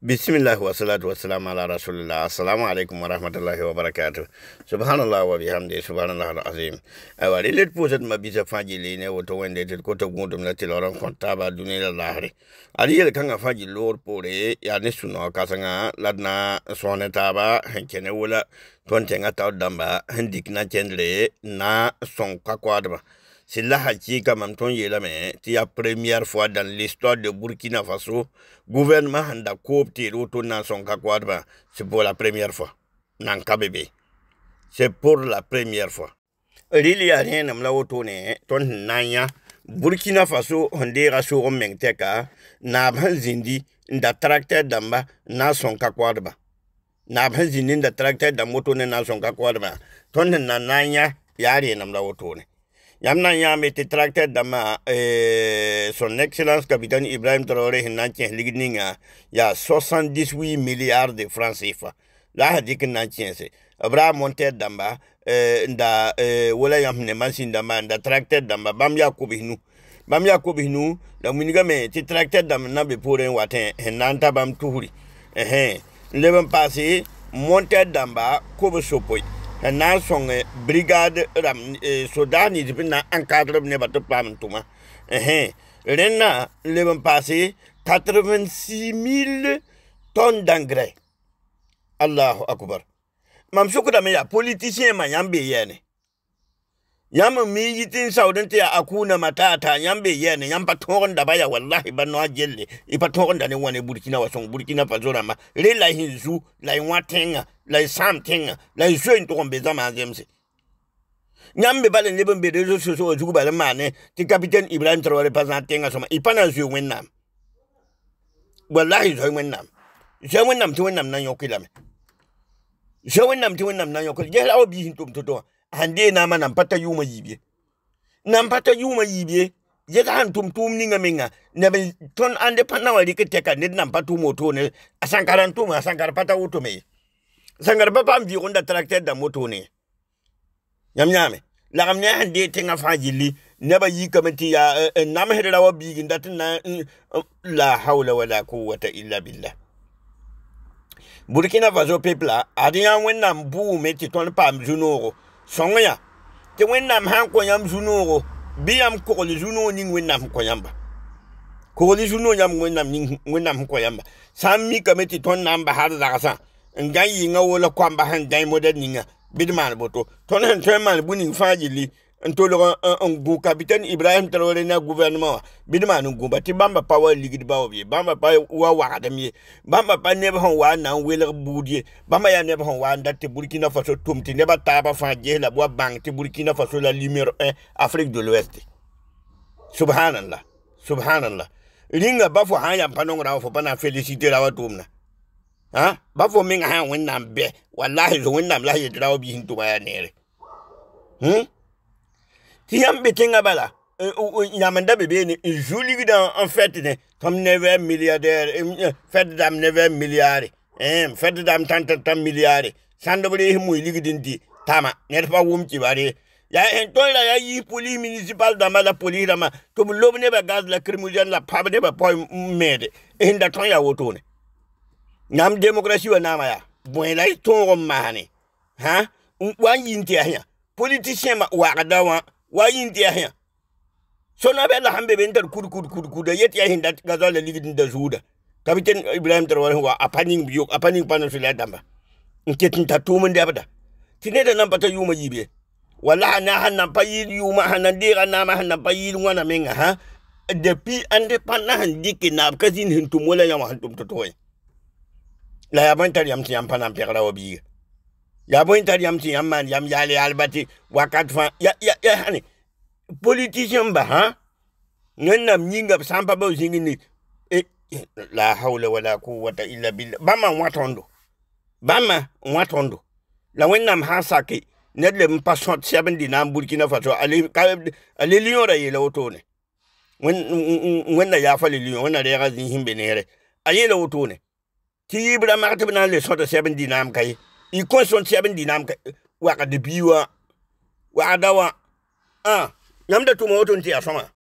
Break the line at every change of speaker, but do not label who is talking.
bisimillahi wasalatu wassalamu ala rasulillah assalamu aleykum wa rahmatullahi wa barakatu subhanallah wa bihamdi subhanallah al azim awa ri let posat ma bisa faji lene woto wende tet ko togu dum la tiloron kon taba dunila lahri ali yel kanga faji lor pore ya ne suno kasanga ladna sone taba henkene wala ton tenga taw damba hendik na cendre na son kakwadba C'est la Hachi Kamanton c'est la première fois dans l'histoire de Burkina Faso, gouvernement a coopté dans son C'est pour la première fois. Nanka bébé. C'est pour la première fois. Il y a rien à ton nanya. Burkina Faso, on dira sur un mengteka, n'a pas zindi, n'a tracteur d'amba, n'a son kakwadba. N'a pas zindi, n'a tracteur d'ambotone, n'a son kakwadba. Ton nanya, y'a rien à me Yamna Yam était d'Ama eh, son excellence capitaine Ibrahim Traoré Hinantien Ligninga, ya 78 milliards de francs CFA. Là, il dit que Nantien, c'est. Abraham monté d'Amba, eh, nda eh, wala yam ne masin d'Amba, nda d'Amba, bam ya koubihnou. Bam ya koubihnou, da munigame, ti tracté d'Amba nabe pour un watin, nanta bam touri. Eh, eh. Levan passé, monté d'Amba, koube Hen na son brigade ram e soldat ni dipin na encadre mne bato pa men touma. Hen, ren na le ben pase 86.000 ton d'engrais. Allahu akbar. Mam soukou me ya, politisyen man yambe yene. yãmb mi yi tɩ n saod n tɩ yaa a kũuna matata yãmb be yɛɛne yãmb pa tõogenda ba ya wallahi ba noa gelle y pa tõogenda ne wã ne burkina wa sõng burkina pa zo rãmba re la sẽn zu la y wã tẽngã la y sãam tẽngã la y zoe n tʋg n be zãmaa zemse yãmb be bala leb n be réseau sociaux wã zug bal n maane tɩ capitaine ibrahim traore pa zã tẽngã sõma y pa na n zoe wẽnnaam wallahi zoe wẽnnaam zoe wẽnnaam tɩ wẽnnaam na n yõk y lame zoe wẽnnaam tɩ wẽnnaam na n yõk y gesla wa biis n tʋm to-to wã hande na ma nan pata yuma yibie nan pata yuma yibie ye ga han tum ni ninga minga ne be ton ande pana wali ke teka ne nan patu moto ne asankaran tum asankar pata uto me sangar pa am bi onda tracteur da moto ne nyam nyame la kam ne hande te nga fajili ne ba yi kamati ya eh, eh, nam hedra wa bi ginda tin eh, la hawla wala quwwata illa billah burkina faso pepla adiyan wannan bu me ti ton pam junoro sõng ya tɩ wẽnnaam sã n kõ yãmb zu-noogo bɩ yãmb kogl zu-noog ning wẽnnaam sẽn kõ yãmba kogl zu-noog yãmb wẽnnaam sẽn kõ yãmba sã n mikame tɩ tõnd na n basar zagsã n gãn yɩngã wola koamba sẽn gãe modã ninga bɩ d maan boto tõnd sẽn tõe n ntolg n capitaine ibrahim traoré na gouvernement wa bɩd maan n gũba power ligue pa wa ligdba b ye bãmba pa wa wagdem ye bãmba pa neb sẽn wa na wa burkina faso tumti ne nebã taabã la b wa bãng burkina faso la numéro 1 afrique de l'ouest subhanallah subhanallah rĩnga ba fo sã n yam pa fo pa na n félicité wa tʋʋmna ã ba fo menga sã n wẽnnaam wallahi zo la sẽn yetɩ ra wa biis n hmm? ti yãmb bala e, yãmenda be beene e, n zu-ligdã n fɛtdẽ tõnd nevɛ milliardɛɛr e, fɛtdame nevɛ milliaare fɛtdame tãn tɩ tãn milliaare sãndb rees moy ligd n di tama ned pa wʋm kiba ree tõnd ra yaa yiis polis municipal dãmbã la polis dãmbã tɩ b lob nebã gaz la crimogène la pab nebã pa mɛɛde sẽn da tõnd yaa wotone yãmb démocratie wã naama yaa bõe la y tõog n wa n yi n tɩ yaa yã wa yindi ya so na bela hambe be ndar kudu kur kur kur yeti ya hinda gazo la ligidin da zuda kapitan ibrahim tarwar wa apaning biyo apaning panan su in ketin nketin tatumun da abada tine da nan bata yuma yibe wallahi na hannan payil yuma hannan dira na ma hannan payil wana min ha depuis ande panna han dikin na kazin ya wala hantum to toy la yabantar yamti yampanan wa biye yabontari yamti yamman yam yale albati wakat fan ya ya ya hani politician ba ha ngannam nyinga sampa ba zingini e eh, la hawla wala quwwata illa billah bama watondo bama watondo la wen nam sake nedle mpa sot seven di burkina faso ale ale lion ra yela otone wen wenna ya fali lion wenna re ga zin himbe nere ayela otone ti ibra martibna le sot seven di nam kai i constituency abin dinam ka waka de biwa wa adawa ah nyamda tumo woton ti asoma